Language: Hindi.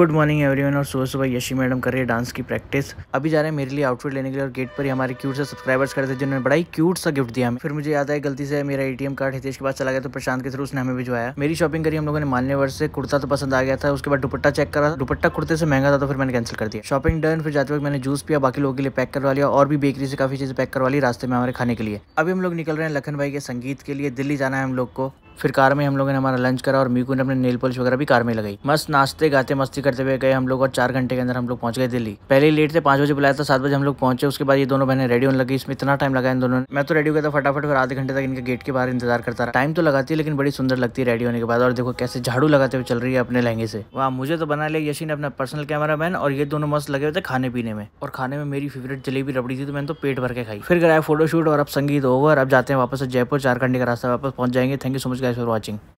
गुड मॉर्निंग एवरीवन और सुबह सुबह यशी मैडम कर रही है डांस की प्रैक्टिस अभी जा रहे हैं मेरे लिए आउटफिट लेने के लिए और गेट पर ही हमारे क्यूट से सब्सक्राइबर्स खड़े थे जिन्होंने बड़ा ही क्यूट सा गिफ्ट दिया हमें फिर मुझे याद आया गलती से मेरा एटीएम कार्ड हितेश के पास चला गया तो प्रशांत के थ्रू उसने हमें भिजवाया मेरी शॉपिंग करी हम लोगों ने वर्ष से कुर्ता तो पसंद आ गया था उसके बाद दुपट्टा चेक करा दुपट्टा कुर्ते से महंगा था तो फिर मैंने कैंसिल कर दिया शॉपिंग डन फिर जाते वक्त मैंने जूस पिया बाकी लोगों के लिए पैक करवा लिया और भी बेकरी से काफी चीजें पैक करवा ली रास्ते में हमारे खाने के लिए अभी हम लोग निकल रहे हैं लखन भाई के संगीत के लिए दिल्ली जाना है हम लोग को फिर कार में हम लोगों ने हमारा लंच करा और मीकू ने अपने नेल पॉलिश वगैरह भी कार में लगाई मस्त नाश्ते गाते मस्ती करते हुए गए हम लोग और चार घंटे के अंदर हम लोग पहुंच गए दिल्ली पहले ही लेट थे पांच बजे बुलाया था सात बजे हम लोग पहुंचे उसके बाद ये दोनों बहनें रेडी होने लगी इसमें इतना टाइम लगा इन दोनों ने मैं तो रेडी हुआ था फटाफट फिर आधे घंटे तक इनके गेट के बाहर इंतजार करता रहा टाइम तो लगाती है लेकिन बड़ी सुंदर लगती है रेडी होने के बाद और देखो कैसे झाड़ू लगाते हुए चल रही है अपने लहंगे से वहाँ मुझे तो बना लिया यशी ने अपना पर्सनल कैमरा मैन और ये दोनों मस्त लगे हुए थे खाने पीने में और खाने में मेरी फेवरेट जलेबी रबड़ी थी तो मैंने तो पेट भर के खाई फिर गाया फोटोशूट और अब संगीत ओवर अब जाते हैं वापस जयपुर चार घंटे का रास्ता वापस पहुंच जाएंगे thank you so much guys for watching